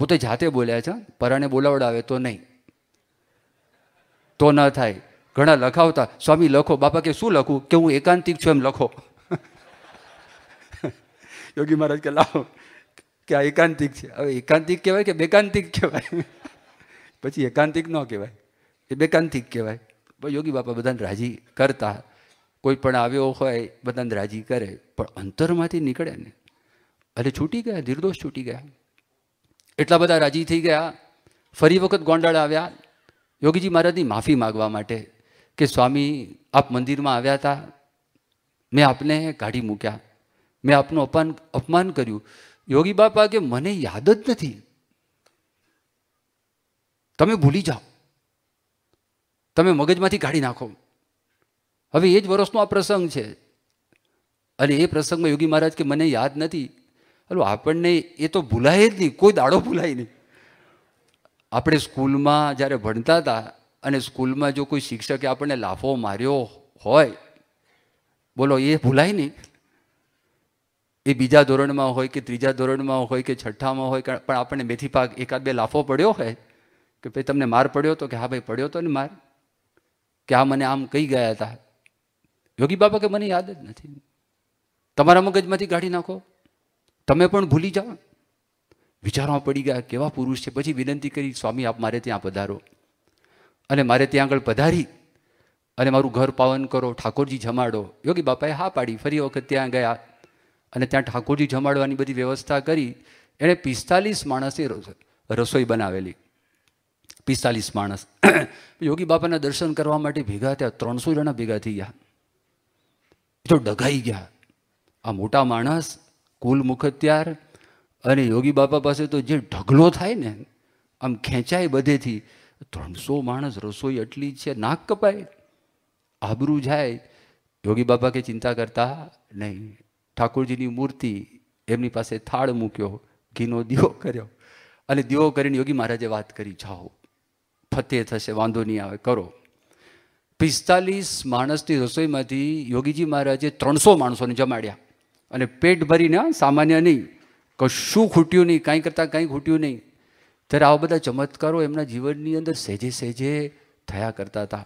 પોતે જાતે બોલ્યા છે પરાણે બોલાવડાવે તો નહીં તો ન થાય ઘણા લખાવતા સ્વામી લખો બાપા કે શું લખું કે હું એકાંતિક છું એમ લખો યોગી મહારાજ કે લાવો કે આ એકાંતિક છે હવે એકાંતિક કહેવાય કે બેકાંતિક કહેવાય પછી એકાંતિક ન કહેવાય એ બેકાંતિક કહેવાય યોગી બાપા બધાને રાજી કરતા કોઈ પણ આવ્યો હોય બધાને રાજી કરે પણ અંતરમાંથી નીકળે ને એટલે છૂટી ગયા નિર્દોષ છૂટી ગયા એટલા બધા રાજી થઈ ગયા ફરી વખત ગોંડલ આવ્યા યોગીજી મહારાજની માફી માગવા માટે કે સ્વામી આપ મંદિરમાં આવ્યા હતા મેં આપને કાઢી મૂક્યા મેં આપનું અપમાન અપમાન કર્યું યોગી બાપા કે મને યાદ જ નથી તમે ભૂલી જાઓ તમે મગજમાંથી કાઢી નાખો હવે એ જ વર્ષનો આ પ્રસંગ છે અને એ પ્રસંગમાં યોગી મહારાજ કે મને યાદ નથી એટલે આપણને એ તો ભૂલાય જ નહીં કોઈ દાડો ભૂલાય નહીં આપણે સ્કૂલમાં જ્યારે ભણતા હતા અને સ્કૂલમાં જો કોઈ શિક્ષકે આપણને લાફો માર્યો હોય બોલો એ ભૂલાય નહીં એ બીજા ધોરણમાં હોય કે ત્રીજા ધોરણમાં હોય કે છઠ્ઠામાં હોય પણ આપણને મેથી પાક એકાદ બે લાફો પડ્યો હોય કે ભાઈ તમને માર પડ્યો તો કે હા ભાઈ પડ્યો તો ને માર કે આ મને આમ કહી ગયા હતા યોગી બાબા કે મને યાદ જ નથી તમારા મગજમાંથી કાઢી નાખો તમે પણ ભૂલી જાઓ વિચારમાં પડી ગયા કેવા પુરુષ છે પછી વિનંતી કરી સ્વામી આપ મારે ત્યાં પધારો અને મારે ત્યાં આગળ પધારી અને મારું ઘર પાવન કરો ઠાકોરજી જમાડો યોગી બાપાએ હા પાડી ફરી વખત ત્યાં ગયા અને ત્યાં ઠાકોરજી જમાડવાની બધી વ્યવસ્થા કરી એણે પિસ્તાલીસ માણસે રસોઈ બનાવેલી પિસ્તાલીસ માણસ યોગી બાપાના દર્શન કરવા માટે ભેગા થયા ત્રણસો જણા ભેગા થઈ ગયા તો ડઘાઈ ગયા આ મોટા માણસ કુલ મુખત્યાર અને યોગી બાપા પાસે તો જે ઢગલો થાય ને આમ ખેંચાય બધેથી ત્રણસો માણસ રસોઈ એટલી છે નાક કપાય આબરું જાય યોગી બાપા કે ચિંતા કરતા નહીં ઠાકોરજીની મૂર્તિ એમની પાસે થાળ મૂક્યો ઘીનો દીવો કર્યો અને દીવો કરીને યોગી મહારાજે વાત કરી જાઓ ફતે થશે વાંધો નહીં આવે કરો પિસ્તાલીસ માણસની રસોઈમાંથી યોગીજી મહારાજે ત્રણસો માણસોને જમાડ્યા અને પેટ ભરીને સામાન્ય નહીં કશું ખૂટ્યું નહીં કાંઈ કરતાં કાંઈ ખૂટ્યું નહીં ત્યારે આવા બધા ચમત્કારો એમના જીવનની અંદર સહેજે સહેજે થયા કરતા હતા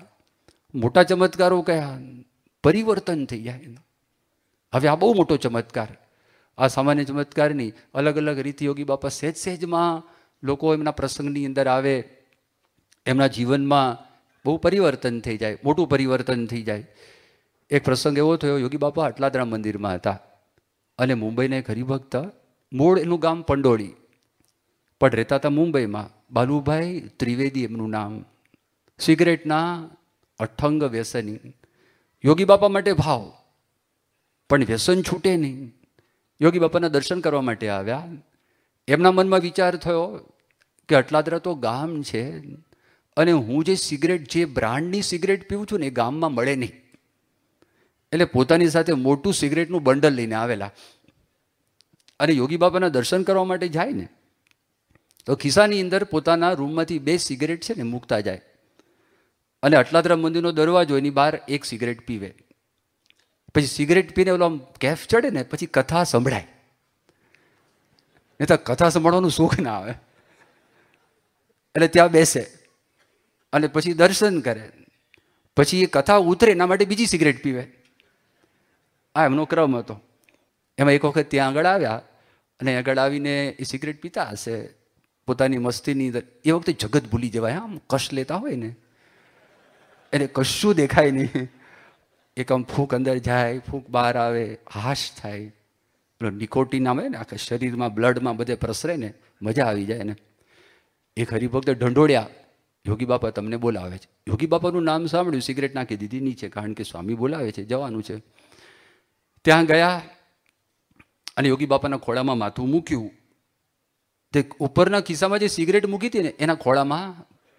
મોટા ચમત્કારો કયા પરિવર્તન થઈ જાય એનું હવે આ બહુ મોટો ચમત્કાર આ સામાન્ય ચમત્કારની અલગ અલગ રીતિ યોગી બાપા સહેજ સહેજમાં લોકો એમના પ્રસંગની અંદર આવે એમના જીવનમાં બહુ પરિવર્તન થઈ જાય મોટું પરિવર્તન થઈ જાય એક પ્રસંગ એવો થયો યોગી બાપા અટલાદરા મંદિરમાં હતા અને મુંબઈના એક હરિભક્ત મૂળ એનું ગામ પંડોળી પણ રહેતા હતા મુંબઈમાં બાલુભાઈ ત્રિવેદી એમનું નામ સિગરેટના અઠંગ વ્યસની યોગી બાપા માટે ભાવ પણ વ્યસન છૂટે નહીં યોગી બાપાના દર્શન કરવા માટે આવ્યા એમના મનમાં વિચાર થયો કે અટલાદરા તો ગામ છે અને હું જે સિગરેટ જે બ્રાન્ડની સિગરેટ પીવું છું ને એ ગામમાં મળે નહીં એટલે પોતાની સાથે મોટું સિગરેટનું બંડલ લઈને આવેલા અને યોગી બાપાના દર્શન કરવા માટે જાય ને તો ખિસ્સાની અંદર પોતાના રૂમમાંથી બે સિગરેટ છે ને મૂકતા જાય અને અટલાદરા મંદિરનો દરવાજો એની બહાર એક સિગરેટ પીવે પછી સિગરેટ પીને ઓલો આમ કેફ ચડે ને પછી કથા સંભળાય નહીં તો કથા સંભળવાનું સુખ ના આવે એટલે ત્યાં બેસે અને પછી દર્શન કરે પછી એ કથા ઉતરે એના માટે બીજી સિગરેટ પીવે આ એમનો ક્રમ હતો એમાં એક વખત ત્યાં આગળ આવ્યા અને આગળ આવીને એ સિગરેટ પીતા હશે પોતાની મસ્તીની અંદર એ વખતે જગત ભૂલી જવાય આમ કશ લેતા હોય ને એટલે કશું દેખાય નહીં એક આમ ફૂંક અંદર જાય ફૂંક બહાર આવે હાશ થાય પેલો નિકોટીન આવે ને આખા શરીરમાં બ્લડમાં બધે પ્રસરે ને મજા આવી જાય ને એક હરિભક્ત ઢંઢોળ્યા યોગી બાપા તમને બોલાવે છે યોગી બાપાનું નામ સાંભળ્યું સિગરેટ નાખી દીધી નીચે કારણ કે સ્વામી બોલાવે છે જવાનું છે ત્યાં ગયા અને યોગી બાપાના ખોળામાં માથું મૂક્યું તે ઉપરના ખિસ્સામાં જે સિગરેટ મૂકી હતી ને એના ખોળામાં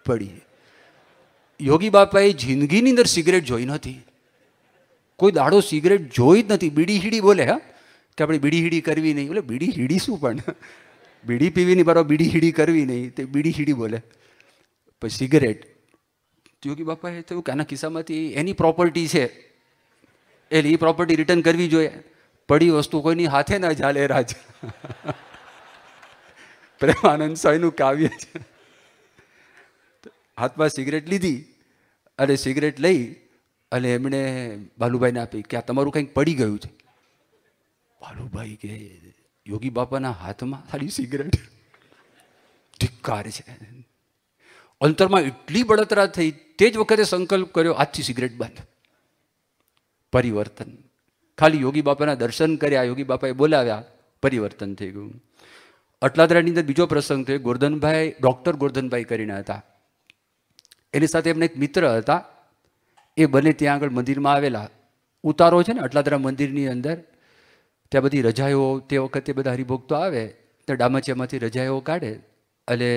પડી યોગી બાપાએ જિંદગીની અંદર સિગરેટ જોઈ નથી કોઈ દાડો સિગરેટ જોઈ જ નથી બીડી હીડી બોલે હા કે આપણે બીડી હીડી કરવી નહીં બોલે બીડી હીડી શું પણ બીડી પીવી નહીં બરાબર બીડી હીડી કરવી નહીં તે બીડી હીડી બોલે પછી સિગરેટ યોગી બાપાએ થયું કે આના ખિસ્સામાંથી એની પ્રોપર્ટી છે એટલે એ પ્રોપર્ટી રિટર્ન કરવી જોઈએ પડી વસ્તુ કોઈની હાથે ના ચાલે રાજ પ્રેમાનંદ સ્વામીનું કાવ્ય છે હાથમાં સિગરેટ લીધી અને સિગરેટ લઈ અને એમણે બાલુભાઈને આપી કે આ તમારું કંઈક પડી ગયું છે બાલુભાઈ કે યોગી બાપાના હાથમાં ખાલી સિગરેટ ધિક્કાર છે અંતરમાં એટલી બળતરા થઈ તે જ વખતે સંકલ્પ કર્યો આજથી સિગરેટ બંધ પરિવર્તન ખાલી યોગી બાપાના દર્શન કર્યા યોગી બાપાએ બોલાવ્યા પરિવર્તન થઈ ગયું અટલાદરાની અંદર બીજો પ્રસંગ થયો ગોરધનભાઈ ડૉક્ટર ગોરધનભાઈ કરીને હતા એની સાથે એમના એક મિત્ર હતા એ બને ત્યાં આગળ મંદિરમાં આવેલા ઉતારો છે ને અટલાદરા મંદિરની અંદર ત્યાં બધી રજાઈઓ તે વખતે બધા હરિભોગતો આવે ત્યાં ડામચિયામાંથી રજાઈઓ કાઢે એટલે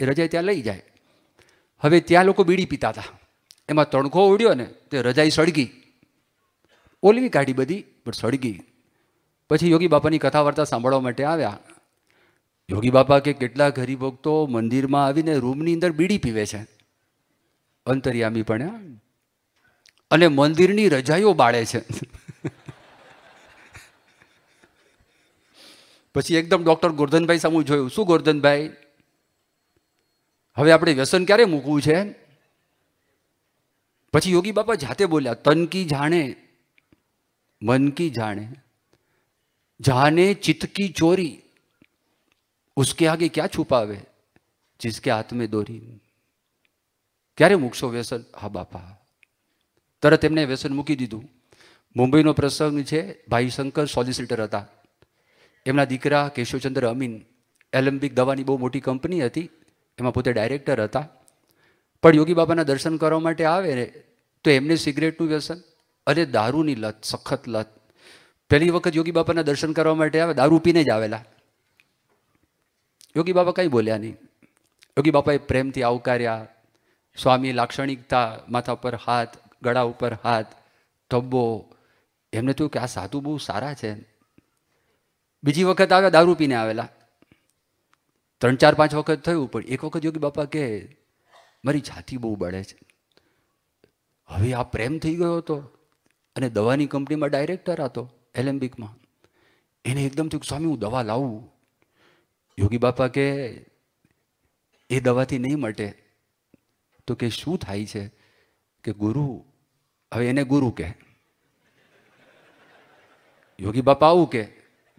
એ રજાઈ ત્યાં લઈ જાય હવે ત્યાં લોકો બીડી પીતા હતા એમાં તણખો ઉડ્યો ને તે રજાઈ સળગી ઓલવી કાઢી બધી પણ સળગી પછી યોગી બાપાની કથા વાર્તા સાંભળવા માટે આવ્યા યોગી બાપા કે કેટલા હરિભક્તો મંદિરમાં આવીને રૂમની અંદર બીડી પીવે છે અંતરિયામી પણ અને મંદિરની રજાઈઓ બાળે છે પછી એકદમ ડૉક્ટર ગોરધનભાઈ સામે જોયું શું ગોરધનભાઈ હવે આપણે વ્યસન ક્યારે મૂકવું છે પછી યોગી બાપા જાતે બોલ્યા તનકી જાણે मन की जाने जाने चित की चोरी उसके आगे क्या छुपावे जिसके आत्मे दोरी क्यारे मुक्सो वेसन हा बापा तर तेंने वेसन मुकी दीदू मुंबई નો પ્રસંગ છે ભાઈ શંકર સોલિસિટર હતા એમના દીકરા કેશવચંદ્ર અમીન एलएमबीक દવાની બહુ મોટી કંપની હતી એમાં પોતે ડાયરેક્ટર હતા પણ યોગી બાપાના દર્શન કરવા માટે આવે તો એમને સિગરેટ નું વેसन અરે દારૂની લત સખત લત પહેલી વખત યોગી બાપાના દર્શન કરવા માટે આવે દારૂ પીને જ આવેલા યોગી બાપા કંઈ બોલ્યા નહીં યોગી બાપાએ પ્રેમથી આવકાર્યા સ્વામી લાક્ષણિકતા માથા ઉપર હાથ ગળા ઉપર હાથ ધબ્બો એમને થયું કે આ સાધુ બહુ સારા છે બીજી વખત આવ્યા દારૂ પીને આવેલા ત્રણ ચાર પાંચ વખત થયું પણ એક વખત યોગી બાપા કે મારી છાતી બહુ બળે છે હવે આ પ્રેમ થઈ ગયો હતો અને દવાની કંપનીમાં ડાયરેક્ટર હતો એલેમ્બિકમાં એને એકદમ થયું સ્વામી હું દવા લાવું યોગી બાપા કે એ દવાથી નહીં મટે તો કે શું થાય છે કે ગુરુ હવે એને ગુરુ કહે યોગી બાપા આવું કે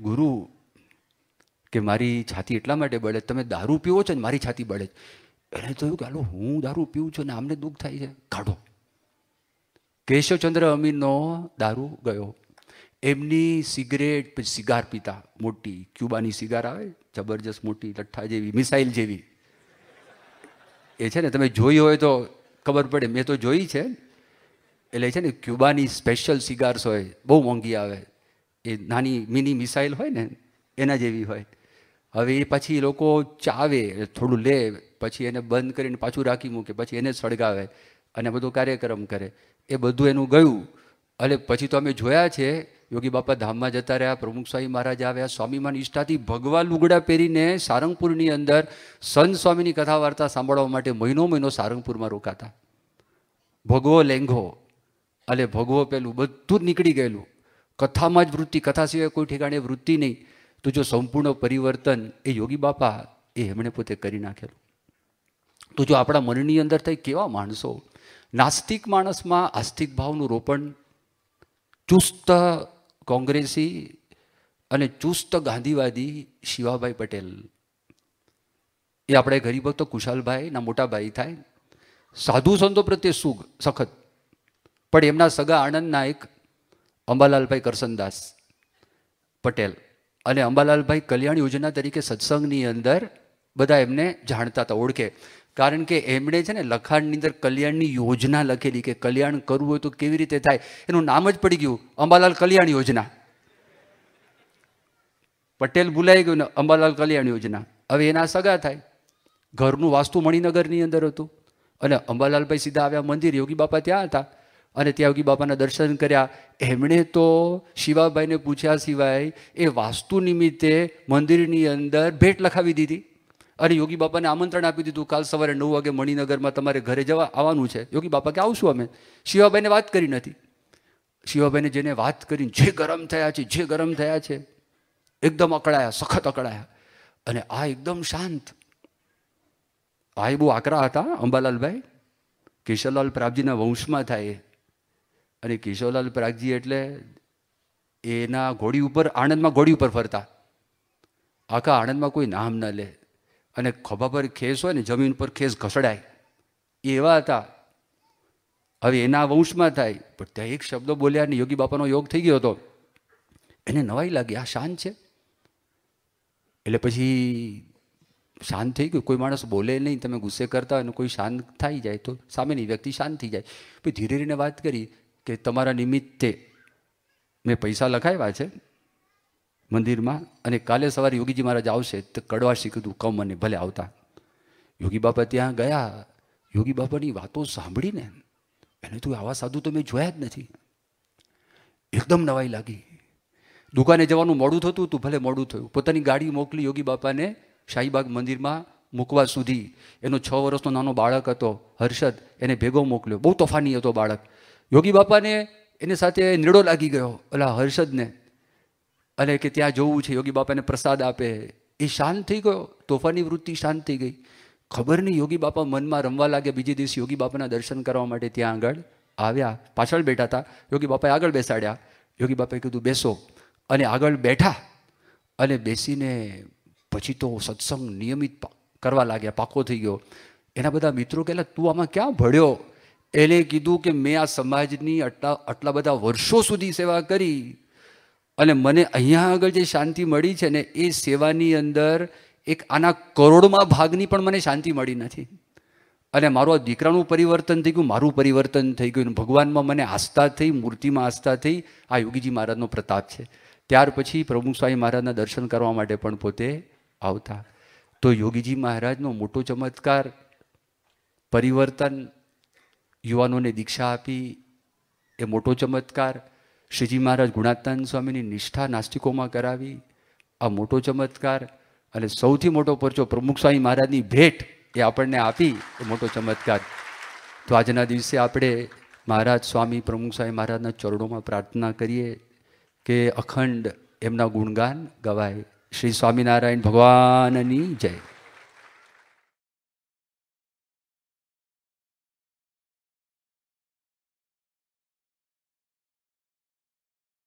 ગુરુ કે મારી છાતી એટલા માટે બળે તમે દારૂ પીવો છો ને મારી છાતી બળે એને થયું કે હાલો હું દારૂ પીવું છું ને આમને દુઃખ થાય છે કાઢો કેશવચંદ્ર અમીનનો દારૂ ગયો એમની સિગરેટ સિગાર પીતા મોટી ક્યુબાની સિગાર આવે જબરજસ્ત મોટી લઠ્ઠા જેવી મિસાઇલ જેવી એ છે ને તમે જોઈ હોય તો ખબર પડે મેં તો જોઈ છે એટલે છે ને ક્યુબાની સ્પેશિયલ સિગાર્સ હોય બહુ મોંઘી આવે એ નાની મિની મિસાઇલ હોય ને એના જેવી હોય હવે એ પછી લોકો ચાવે થોડું લે પછી એને બંધ કરીને પાછું રાખી મૂકે પછી એને સળગાવે અને બધો કાર્યક્રમ કરે એ બધું એનું ગયું અને પછી તો અમે જોયા છે યોગી બાપા ધામમાં જતા રહ્યા પ્રમુખ સ્વામી મહારાજ આવ્યા સ્વામીમાં ઈષ્ટાથી ભગવા લુગડા પહેરીને સારંગપુરની અંદર સંત સ્વામીની કથા વાર્તા સાંભળવા માટે મહિનો મહિનો સારંગપુરમાં રોકાતા ભગવો લેંઘો એટલે ભગવો પેલું બધું જ નીકળી ગયેલું કથામાં જ વૃત્તિ કથા સિવાય કોઈ ઠેકાણે વૃત્તિ નહીં તો જો સંપૂર્ણ પરિવર્તન એ યોગી બાપા એ એમણે પોતે કરી નાખેલું તો જો આપણા મનની અંદર થઈ કેવા માણસો નાસ્તિક માણસમાં આસ્તિક ભાવનું રોપણ ચુસ્ત કોંગ્રેસી અને ચુસ્ત ગાંધીવાદી શિવાભાઈ પટેલ એ આપણે ગરીબભક્ત કુશાલભાઈના મોટાભાઈ થાય સાધુ સંતો પ્રત્યે સુગ સખત પણ એમના સગા આણંદના એક અંબાલાલભાઈ કરસનદાસ પટેલ અને અંબાલાલભાઈ કલ્યાણ યોજના તરીકે સત્સંગની અંદર બધા એમને જાણતા હતા ઓળખે કારણ કે એમણે છે ને લખાણની અંદર કલ્યાણની યોજના લખેલી કે કલ્યાણ કરવું હોય તો કેવી રીતે થાય એનું નામ જ પડી ગયું અંબાલાલ કલ્યાણ યોજના પટેલ ભૂલાઈ ગયું ને અંબાલાલ કલ્યાણ યોજના હવે એના સગા થાય ઘરનું વાસ્તુ મણિનગરની અંદર હતું અને અંબાલાલભાઈ સીધા આવ્યા મંદિર યોગી બાપા ત્યાં હતા અને ત્યાં યોગી બાપાના દર્શન કર્યા એમણે તો શિવાભાઈને પૂછ્યા સિવાય એ વાસ્તુ નિમિત્તે મંદિરની અંદર ભેટ લખાવી દીધી અરે યોગી બાપાને આમંત્રણ આપી દીધું કાલ સવારે નવ વાગે મણિનગરમાં તમારે ઘરે જવા આવવાનું છે યોગી બાપા કે આવશું અમે શિવાભાઈને વાત કરી નથી શિવાભાઈને જેને વાત કરીને જે ગરમ થયા છે જે ગરમ થયા છે એકદમ અકળાયા સખત અકળાયા અને આ એકદમ શાંત આ એ બહુ આકરા હતા અંબાલાલભાઈ કેશવલાલ પ્રાગજીના વંશમાં થાય અને કેશવલાલ પ્રાગજી એટલે એના ઘોડી ઉપર આણંદમાં ઘોડી ઉપર ફરતા આખા આણંદમાં કોઈ નામ ન લે અને ખભા પર ખેસ હોય ને જમીન પર ખેસ ઘસડાય એ એવા હતા હવે એના વંશમાં થાય પણ ત્યાં એક શબ્દ બોલ્યા ને યોગી બાપાનો યોગ થઈ ગયો હતો એને નવાઈ લાગી આ શાંત છે એટલે પછી શાંત થઈ ગયું કોઈ માણસ બોલે નહીં તમે ગુસ્સે કરતા અને કોઈ શાંત થઈ જાય તો સામેની વ્યક્તિ શાંત થઈ જાય પછી ધીરે ધીરે વાત કરી કે તમારા નિમિત્તે મેં પૈસા લખાવ્યા છે મંદિરમાં અને કાલે સવારે યોગીજી મહારાજ આવશે તો કડવા શીખીધું કમ અને ભલે આવતા યોગી બાપા ત્યાં ગયા યોગી બાપાની વાતો સાંભળીને એને તું આવા સાધુ તો મેં જોયા જ નથી એકદમ નવાઈ લાગી દુકાને જવાનું મોડું થતું હતું ભલે મોડું થયું પોતાની ગાડી મોકલી યોગી બાપાને શાહીબાગ મંદિરમાં મૂકવા સુધી એનો છ વર્ષનો નાનો બાળક હતો હર્ષદ એને ભેગો મોકલ્યો બહુ તોફાની હતો બાળક યોગી બાપાને એની સાથે નીડો લાગી ગયો ઓલા હર્ષદને અને કે ત્યાં જવું છે યોગી બાપાને પ્રસાદ આપે એ શાંત થઈ ગયો તોફાની વૃત્તિ શાંત થઈ ગઈ ખબર નહીં યોગી બાપા મનમાં રમવા લાગ્યા બીજે દિવસ યોગી બાપાના દર્શન કરવા માટે ત્યાં આગળ આવ્યા પાછળ બેઠા હતા યોગી બાપાએ આગળ બેસાડ્યા યોગી બાપાએ કીધું બેસો અને આગળ બેઠા અને બેસીને પછી તો સત્સંગ નિયમિત કરવા લાગ્યા પાકો થઈ ગયો એના બધા મિત્રો કહેલા તું આમાં ક્યાં ભળ્યો એને કીધું કે મેં આ સમાજની આટલા આટલા બધા વર્ષો સુધી સેવા કરી અને મને અહીંયા આગળ જે શાંતિ મળી છે ને એ સેવાની અંદર એક આના કરોડમાં ભાગની પણ મને શાંતિ મળી નથી અને મારું આ દીકરાનું પરિવર્તન થઈ ગયું મારું પરિવર્તન થઈ ગયું ભગવાનમાં મને આસ્થા થઈ મૂર્તિમાં આસ્થા થઈ આ યોગીજી મહારાજનો પ્રતાપ છે ત્યાર પછી પ્રભુ સ્વામી મહારાજના દર્શન કરવા માટે પણ પોતે આવતા તો યોગીજી મહારાજનો મોટો ચમત્કાર પરિવર્તન યુવાનોને દીક્ષા આપી એ મોટો ચમત્કાર શ્રીજી મહારાજ ગુણાતાન સ્વામીની નિષ્ઠા નાસ્તિકોમાં કરાવી આ મોટો ચમત્કાર અને સૌથી મોટો પરચો પ્રમુખ સ્વામી મહારાજની ભેટ એ આપણને આપી એ મોટો ચમત્કાર તો આજના દિવસે આપણે મહારાજ સ્વામી પ્રમુખ સ્વામી મહારાજના ચરણોમાં પ્રાર્થના કરીએ કે અખંડ એમના ગુણગાન ગવાય શ્રી સ્વામિનારાયણ ભગવાનની જય